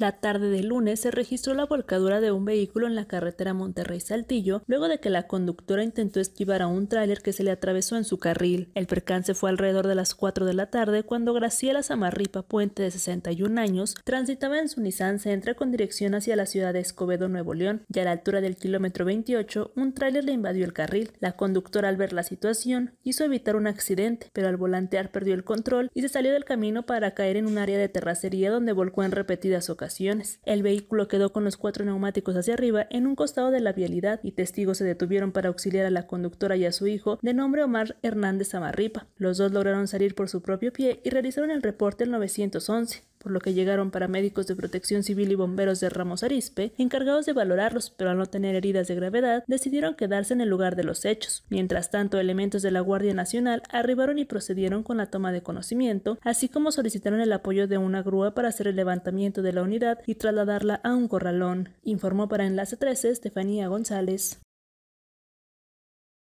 La tarde del lunes se registró la volcadura de un vehículo en la carretera Monterrey-Saltillo, luego de que la conductora intentó esquivar a un tráiler que se le atravesó en su carril. El percance fue alrededor de las 4 de la tarde cuando Graciela Zamarripa Puente, de 61 años, transitaba en su Nissan Sentra con dirección hacia la ciudad de Escobedo, Nuevo León, y a la altura del kilómetro 28, un tráiler le invadió el carril. La conductora, al ver la situación, hizo evitar un accidente, pero al volantear perdió el control y se salió del camino para caer en un área de terracería donde volcó en repetidas ocasiones. El vehículo quedó con los cuatro neumáticos hacia arriba en un costado de la vialidad y testigos se detuvieron para auxiliar a la conductora y a su hijo, de nombre Omar Hernández Amarripa. Los dos lograron salir por su propio pie y realizaron el reporte al 911 por lo que llegaron paramédicos de protección civil y bomberos de Ramos Arispe, encargados de valorarlos, pero al no tener heridas de gravedad, decidieron quedarse en el lugar de los hechos. Mientras tanto, elementos de la Guardia Nacional arribaron y procedieron con la toma de conocimiento, así como solicitaron el apoyo de una grúa para hacer el levantamiento de la unidad y trasladarla a un corralón, informó para Enlace 13 Estefanía González.